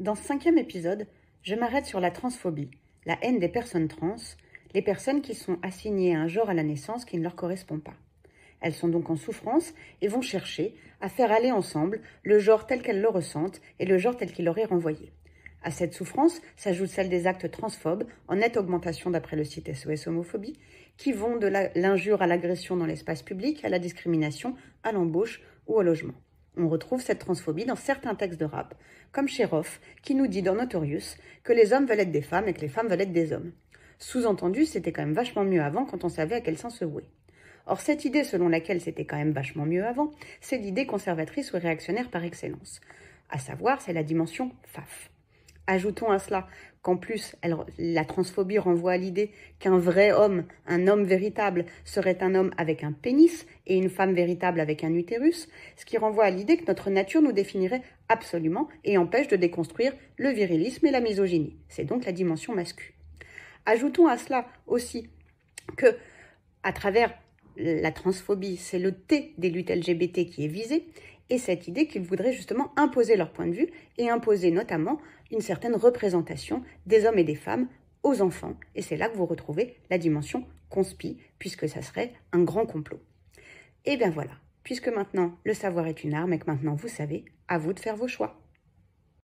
Dans ce cinquième épisode, je m'arrête sur la transphobie, la haine des personnes trans, les personnes qui sont assignées à un genre à la naissance qui ne leur correspond pas. Elles sont donc en souffrance et vont chercher à faire aller ensemble le genre tel qu'elles le ressentent et le genre tel qu'il leur est renvoyé. À cette souffrance s'ajoute celle des actes transphobes, en nette augmentation d'après le site SOS Homophobie, qui vont de l'injure à l'agression dans l'espace public, à la discrimination, à l'embauche ou au logement. On retrouve cette transphobie dans certains textes de rap, comme chez qui nous dit dans Notorious que les hommes veulent être des femmes et que les femmes veulent être des hommes. Sous-entendu, c'était quand même vachement mieux avant quand on savait à quel sens se vouer. Or, cette idée selon laquelle c'était quand même vachement mieux avant, c'est l'idée conservatrice ou réactionnaire par excellence. À savoir, c'est la dimension FAF. Ajoutons à cela qu'en plus, la transphobie renvoie à l'idée qu'un vrai homme, un homme véritable, serait un homme avec un pénis et une femme véritable avec un utérus, ce qui renvoie à l'idée que notre nature nous définirait absolument et empêche de déconstruire le virilisme et la misogynie. C'est donc la dimension masculine. Ajoutons à cela aussi que, à travers la transphobie, c'est le T des luttes LGBT qui est visé, et cette idée qu'ils voudraient justement imposer leur point de vue et imposer notamment une certaine représentation des hommes et des femmes aux enfants. Et c'est là que vous retrouvez la dimension conspi, puisque ça serait un grand complot. Et eh bien voilà, puisque maintenant le savoir est une arme et que maintenant vous savez, à vous de faire vos choix.